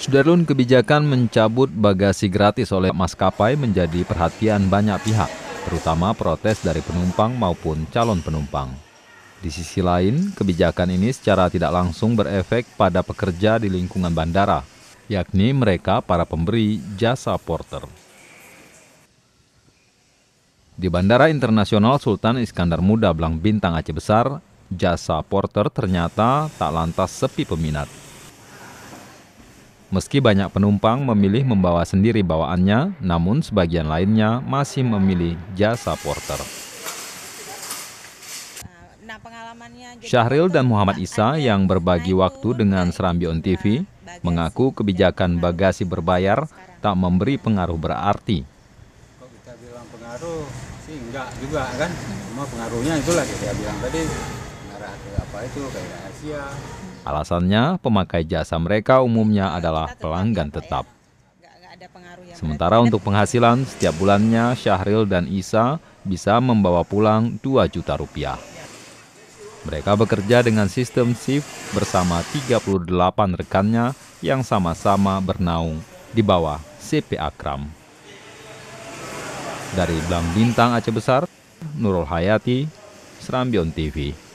Sudarlun kebijakan mencabut bagasi gratis oleh maskapai menjadi perhatian banyak pihak, terutama protes dari penumpang maupun calon penumpang. Di sisi lain, kebijakan ini secara tidak langsung berefek pada pekerja di lingkungan bandara, yakni mereka para pemberi jasa porter. Di Bandara Internasional Sultan Iskandar Muda Blang Bintang Aceh Besar, jasa porter ternyata tak lantas sepi peminat. Meski banyak penumpang memilih membawa sendiri bawaannya, namun sebagian lainnya masih memilih jasa porter. Nah, Syahril dan Muhammad Isa yang berbagi waktu dengan Serambi On TV mengaku kebijakan bagasi berbayar tak memberi pengaruh berarti. Kok kita bilang pengaruh sih enggak juga kan. Cuma pengaruhnya itulah kita bilang tadi pengaruh apa itu kayak Asia, Alasannya, pemakai jasa mereka umumnya adalah pelanggan tetap. Sementara untuk penghasilan, setiap bulannya Syahril dan Isa bisa membawa pulang 2 juta rupiah. Mereka bekerja dengan sistem shift bersama 38 rekannya yang sama-sama bernaung di bawah CP Akram. Dari Blang Bintang Aceh Besar, Nurul Hayati, Serambion TV.